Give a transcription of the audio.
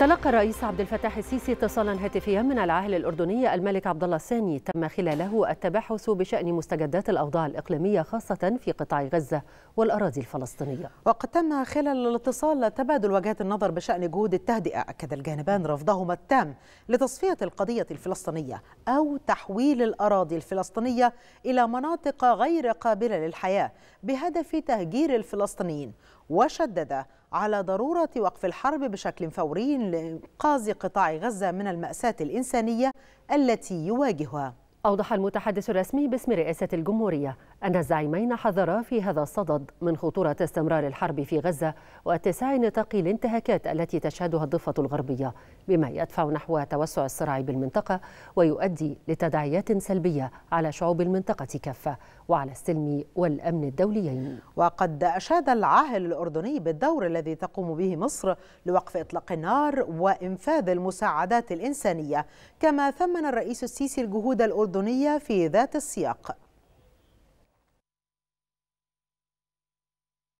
تلقى الرئيس عبد الفتاح السيسي اتصالا هاتفيا من العاهل الاردني الملك عبد الله الثاني تم خلاله التباحث بشان مستجدات الاوضاع الاقليميه خاصه في قطاع غزه والاراضي الفلسطينيه. وقد تم خلال الاتصال تبادل وجهات النظر بشان جهود التهدئه، اكد الجانبان رفضهما التام لتصفيه القضيه الفلسطينيه او تحويل الاراضي الفلسطينيه الى مناطق غير قابله للحياه بهدف تهجير الفلسطينيين وشدد على ضرورة وقف الحرب بشكل فوري لإنقاذ قطاع غزة من المأساة الإنسانية التي يواجهها أوضح المتحدث الرسمي باسم رئاسة الجمهورية أن الزعيمين حذرا في هذا الصدد من خطورة استمرار الحرب في غزة واتساع نطاق الانتهاكات التي تشهدها الضفة الغربية بما يدفع نحو توسع الصراع بالمنطقة ويؤدي لتداعيات سلبية على شعوب المنطقة كافة وعلى السلم والأمن الدوليين وقد أشاد العاهل الأردني بالدور الذي تقوم به مصر لوقف إطلاق النار وإنفاذ المساعدات الإنسانية كما ثمن الرئيس السيسي الجهود الأردنية في ذات السياق